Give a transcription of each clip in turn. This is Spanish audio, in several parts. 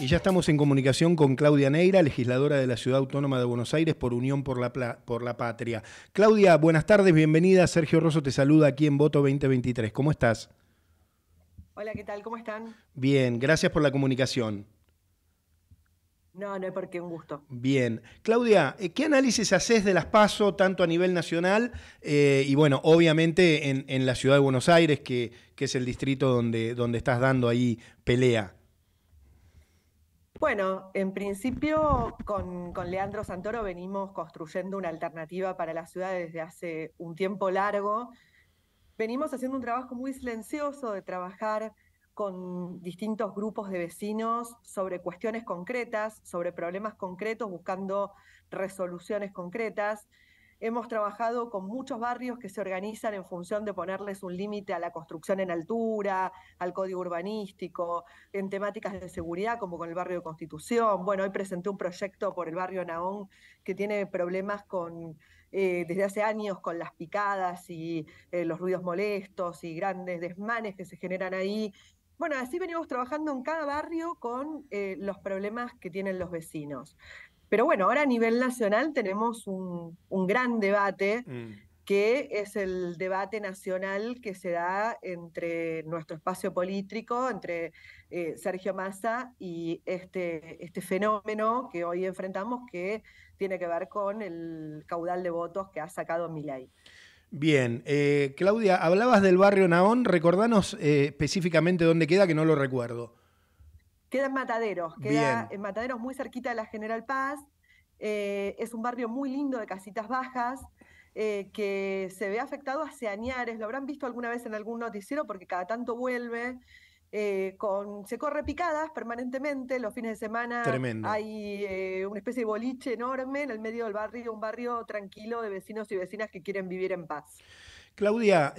Y ya estamos en comunicación con Claudia Neira, legisladora de la Ciudad Autónoma de Buenos Aires por Unión por la, por la Patria. Claudia, buenas tardes, bienvenida. Sergio Rosso te saluda aquí en Voto 2023. ¿Cómo estás? Hola, ¿qué tal? ¿Cómo están? Bien, gracias por la comunicación. No, no es porque un gusto. Bien. Claudia, eh, ¿qué análisis haces de las PASO tanto a nivel nacional eh, y bueno, obviamente en, la ciudad de Buenos Aires, que, que es el distrito donde, donde estás dando ahí pelea? Bueno, en principio con, Leandro Santoro venimos construyendo una alternativa para la ciudad desde hace un tiempo largo. Venimos haciendo un trabajo muy silencioso de trabajar con distintos grupos de vecinos sobre cuestiones concretas, sobre problemas concretos, buscando resoluciones concretas. Hemos trabajado con muchos barrios que se organizan en función de ponerles un límite a la construcción en altura, al código urbanístico, en temáticas de seguridad, como con el barrio de Constitución. Bueno, hoy presenté un proyecto por el barrio Naón que tiene problemas con eh, desde hace años con las picadas y eh, los ruidos molestos y grandes desmanes que se generan ahí. Bueno, así venimos trabajando en cada barrio con eh, los problemas que tienen los vecinos. Pero bueno, ahora a nivel nacional tenemos un, gran debate, mm. que es el debate nacional que se da entre nuestro espacio político, entre eh, Sergio Massa y este, este, fenómeno que hoy enfrentamos, que tiene que ver con el caudal de votos que ha sacado Milay. Bien, eh, Claudia, hablabas del barrio Naón, recordanos eh, específicamente dónde queda, que no lo recuerdo. Queda en Mataderos, queda en Mataderos muy cerquita de la General Paz. Eh, es un barrio muy lindo de casitas bajas. Eh, que se ve afectado hace Añares, lo habrán visto alguna vez en algún noticiero porque cada tanto vuelve, eh, con, se corre picadas permanentemente, los fines de semana Tremendo. hay una especie de boliche enorme en el medio del barrio, un barrio tranquilo de vecinos y vecinas que quieren vivir en paz. Claudia,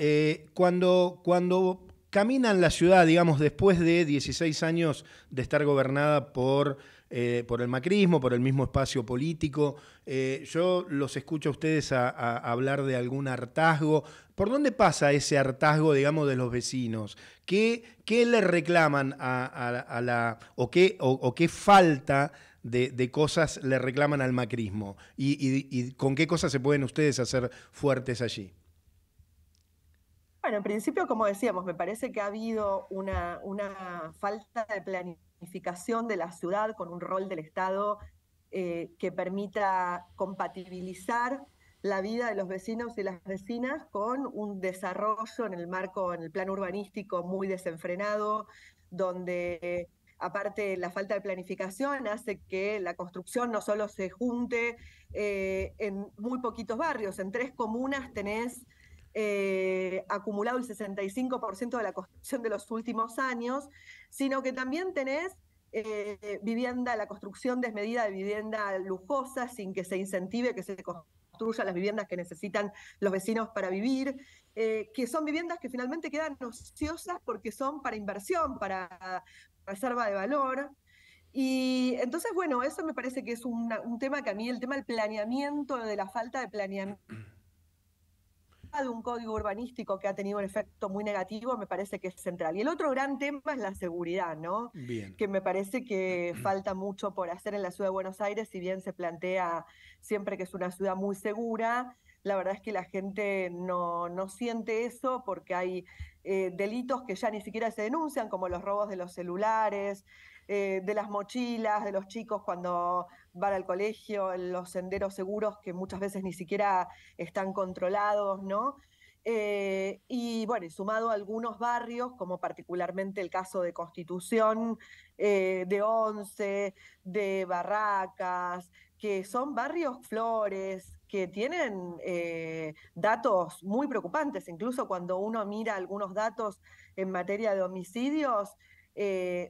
cuando, cuando caminan la ciudad, digamos, después de 16 años de estar gobernada por, eh, por el macrismo, por el mismo espacio político. Eh, yo los escucho a ustedes a, hablar de algún hartazgo. ¿Por dónde pasa ese hartazgo, digamos, de los vecinos? ¿Qué, le reclaman a, la... o qué, o, qué falta de, cosas le reclaman al macrismo? y con qué cosas se pueden ustedes hacer fuertes allí? Bueno, en principio, como decíamos, me parece que ha habido una, falta de planificación de la ciudad con un rol del Estado eh, que permita compatibilizar la vida de los vecinos y las vecinas con un desarrollo en el marco, en el plan urbanístico muy desenfrenado, donde aparte la falta de planificación hace que la construcción no solo se junte eh, en muy poquitos barrios, en tres comunas tenés eh, acumulado el 65% de la construcción de los últimos años, sino que también tenés eh, vivienda, la construcción desmedida de vivienda lujosa sin que se incentive que se construyan las viviendas que necesitan los vecinos para vivir, eh, que son viviendas que finalmente quedan ociosas porque son para inversión, para reserva de valor. Y entonces, bueno, eso me parece que es un tema que a mí, el tema del planeamiento, de la falta de planeamiento de un código urbanístico que ha tenido un efecto muy negativo me parece que es central. Y el otro gran tema es la seguridad, ¿no? Que me parece que falta mucho por hacer en la ciudad de Buenos Aires, si bien se plantea siempre que es una ciudad muy segura, la verdad es que la gente no, siente eso porque hay eh, delitos que ya ni siquiera se denuncian, como los robos de los celulares, eh, de las mochilas, de los chicos cuando van al colegio, en los senderos seguros que muchas veces ni siquiera están controlados, ¿no? Eh, y bueno, sumado a algunos barrios, como particularmente el caso de Constitución, eh, de Once, de Barracas, que son barrios flores, que tienen eh, datos muy preocupantes, incluso cuando uno mira algunos datos en materia de homicidios,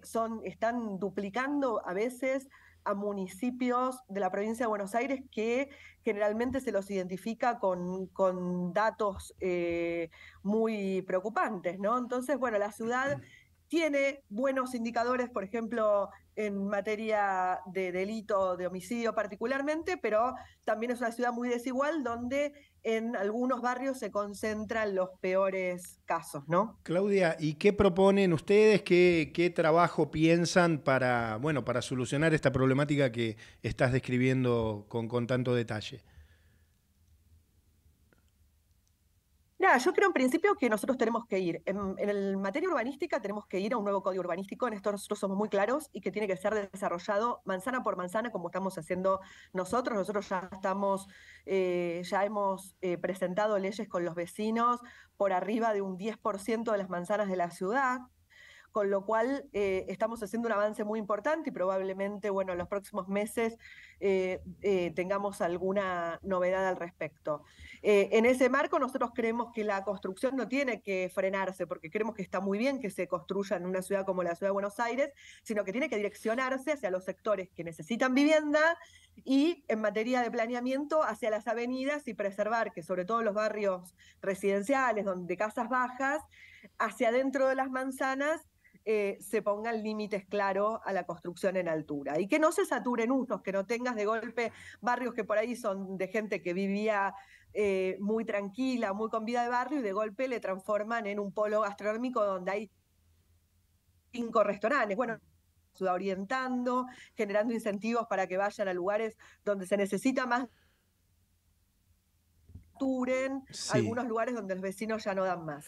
son, están duplicando a veces a municipios de la provincia de Buenos Aires que generalmente se los identifica con, datos eh, muy preocupantes, ¿no? Entonces, bueno, la ciudad tiene buenos indicadores, por ejemplo, en materia de delito de homicidio particularmente, pero también es una ciudad muy desigual donde en algunos barrios se concentran los peores casos, ¿no? Claudia, ¿y qué proponen ustedes? ¿Qué, qué trabajo piensan para, bueno, para solucionar esta problemática que estás describiendo con, con tanto detalle? yo creo en principio que nosotros tenemos que ir, en, materia urbanística tenemos que ir a un nuevo código urbanístico, en esto nosotros somos muy claros y que tiene que ser desarrollado manzana por manzana como estamos haciendo nosotros. Nosotros ya estamos, eh, ya hemos eh, presentado leyes con los vecinos por arriba de un 10% de las manzanas de la ciudad, con lo cual eh, estamos haciendo un avance muy importante y probablemente, bueno, en los próximos meses eh, eh, tengamos alguna novedad al respecto. en ese marco, nosotros creemos que la construcción no tiene que frenarse, porque creemos que está muy bien que se construya en una ciudad como la ciudad de Buenos Aires, sino que tiene que direccionarse hacia los sectores que necesitan vivienda y en materia de planeamiento hacia las avenidas y preservar que sobre todo los barrios residenciales, donde casas bajas, hacia adentro de las manzanas eh, se pongan límites claros a la construcción en altura y que no se saturen unos, que no tengas de golpe barrios que por ahí son de gente que vivía eh, muy tranquila, muy con vida de barrio y de golpe le transforman en un polo gastronómico donde hay cinco restaurantes. Bueno, orientando, generando incentivos para que vayan a lugares donde se necesita más turen algunos lugares donde los vecinos ya no dan más.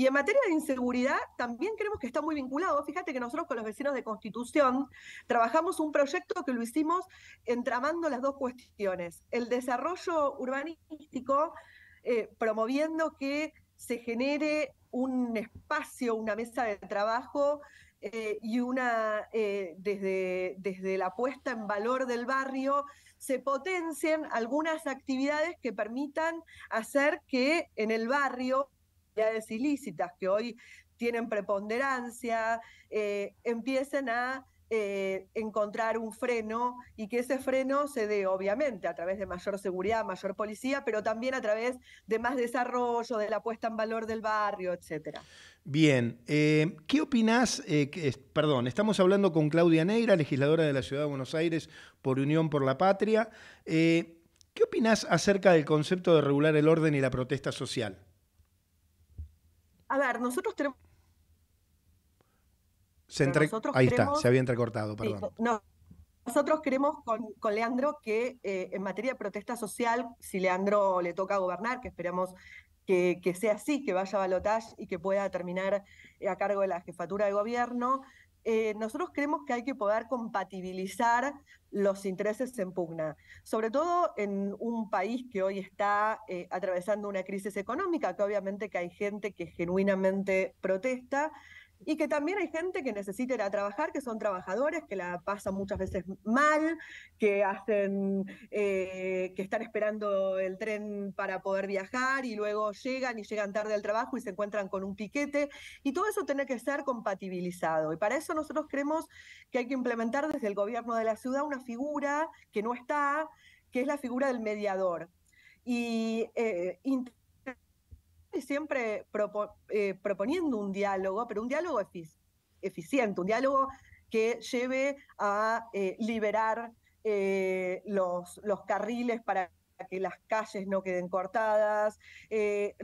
Y en materia de inseguridad, también creemos que está muy vinculado. Fíjate que nosotros con los vecinos de Constitución trabajamos un proyecto que lo hicimos entramando las dos cuestiones. El desarrollo urbanístico, eh, promoviendo que se genere un espacio, una mesa de trabajo eh, y una, eh, desde, desde la puesta en valor del barrio, se potencien algunas actividades que permitan hacer que en el barrio ilícitas que hoy tienen preponderancia, eh, empiecen a eh, encontrar un freno y que ese freno se dé, obviamente, a través de mayor seguridad, mayor policía, pero también a través de más desarrollo, de la puesta en valor del barrio, etcétera. Bien, eh, ¿qué opinás? perdón, estamos hablando con Claudia Neira, legisladora de la Ciudad de Buenos Aires por Unión por la Patria. ¿Qué opinás acerca del concepto de regular el orden y la protesta social? a ver, nosotros tenemos... Ahí está, se había entrecortado, perdón. nosotros queremos con, Leandro que eh, en materia de protesta social, si Leandro le toca gobernar, que esperamos que, sea así, que vaya a Balotage y que pueda terminar eh, a cargo de la jefatura de gobierno, eh, nosotros creemos que hay que poder compatibilizar los intereses en pugna, sobre todo en un país que hoy está eh, atravesando una crisis económica, que obviamente que hay gente que genuinamente protesta, y que también hay gente que necesita ir a trabajar, que son trabajadores, que la pasan muchas veces mal, que hacen, eh, que están esperando el tren para poder viajar y luego llegan y llegan tarde al trabajo y se encuentran con un piquete. Y todo eso tiene que ser compatibilizado. Y para eso nosotros creemos que hay que implementar desde el gobierno de la ciudad una figura que no está, que es la figura del mediador. Y eh, siempre eh, proponiendo un diálogo, pero un diálogo eficiente, un diálogo que lleve a eh, liberar eh, los, carriles para que las calles no queden cortadas, que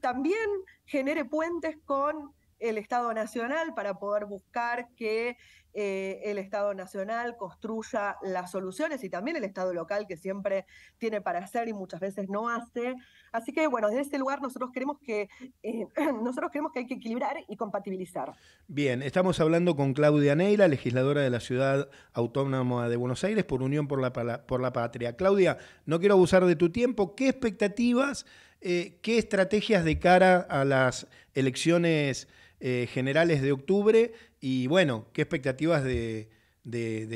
también genere puentes con el Estado Nacional para poder buscar que eh, el Estado Nacional construya las soluciones y también el Estado local que siempre tiene para hacer y muchas veces no hace. Así que bueno, desde este lugar nosotros creemos que eh, nosotros que hay que equilibrar y compatibilizar. Bien, estamos hablando con Claudia Neira, legisladora de la Ciudad Autónoma de Buenos Aires por Unión por la, por la Patria. Claudia, no quiero abusar de tu tiempo. ¿Qué expectativas, eh, qué estrategias de cara a las elecciones? Eh, generales de octubre y bueno, qué expectativas de,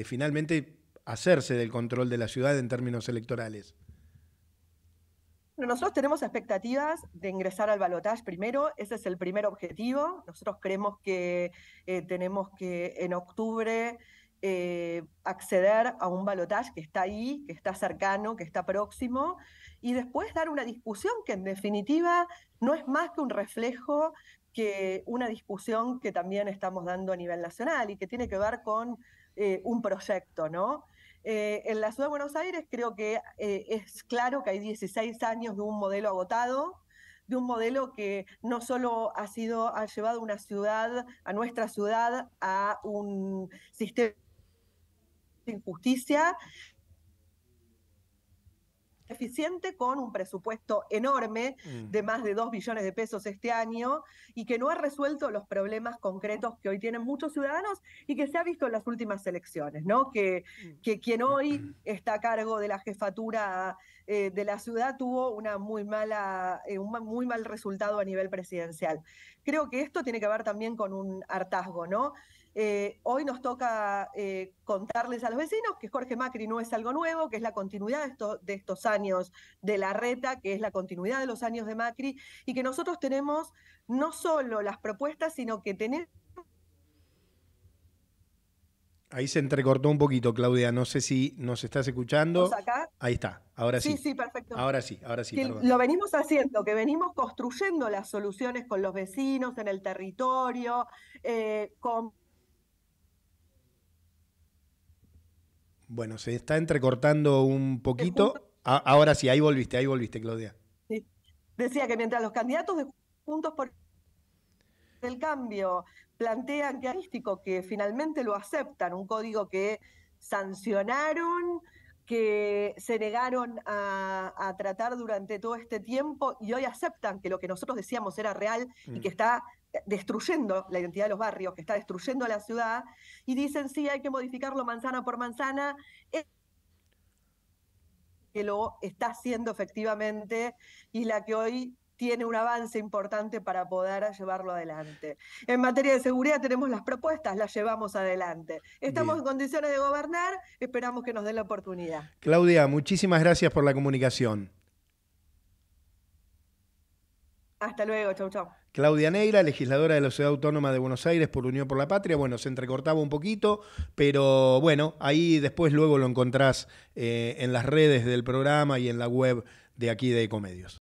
finalmente hacerse del control de la ciudad en términos electorales. nosotros tenemos expectativas de ingresar al balotaje primero, ese es el primer objetivo. Nosotros creemos que eh, tenemos que en octubre eh, acceder a un balotaje que está ahí, que está cercano, que está próximo, y después dar una discusión que en definitiva no es más que un reflejo que una discusión que también estamos dando a nivel nacional y que tiene que ver con eh, un proyecto, ¿no? Eh, en la ciudad de Buenos Aires creo que eh, es claro que hay 16 años de un modelo agotado, de un modelo que no solo ha sido, ha llevado una ciudad, a nuestra ciudad, a un sistema de injusticia, eficiente con un presupuesto enorme mm. de más de 2 billones de pesos este año y que no ha resuelto los problemas concretos que hoy tienen muchos ciudadanos y que se ha visto en las últimas elecciones, ¿no? Que, mm. que quien hoy está a cargo de la jefatura eh, de la ciudad tuvo una muy mala, eh, un muy mal resultado a nivel presidencial. Creo que esto tiene que ver también con un hartazgo, ¿no? Eh, hoy nos toca eh, contarles a los vecinos que Jorge Macri no es algo nuevo, que es la continuidad de, estos años de la reta, que es la continuidad de los años de Macri, y que nosotros tenemos no solo las propuestas, sino que tenemos... Ahí se entrecortó un poquito, Claudia. No sé si nos estás escuchando. Ahí está, ahora sí. Sí, sí, perfecto. Ahora sí, ahora sí. lo venimos haciendo, que venimos construyendo las soluciones con los vecinos, en el territorio, eh, con Bueno, se está entrecortando un poquito. ahora sí, ahí volviste, ahí volviste, Claudia. Decía que mientras los candidatos de Juntos por el Cambio plantean que que finalmente lo aceptan, un código que sancionaron, que se negaron a, tratar durante todo este tiempo y hoy aceptan que lo que nosotros decíamos era real y que mm. está eh, destruyendo la identidad de los barrios, que está destruyendo la ciudad, y dicen, sí, hay que modificarlo manzana por manzana, e-, que lo está haciendo efectivamente y la que hoy tiene un avance importante para poder llevarlo adelante. En materia de seguridad tenemos las propuestas, las llevamos adelante. Estamos en condiciones de gobernar, esperamos que nos den la oportunidad. Claudia, muchísimas gracias por la comunicación. Hasta luego, chau, chau. Claudia Neira, legisladora de la Ciudad Autónoma de Buenos Aires por Unión por la Patria. Bueno, se entrecortaba un poquito, pero bueno, ahí después luego lo encontrás eh, en las redes del programa y en la web de aquí de Ecomedios.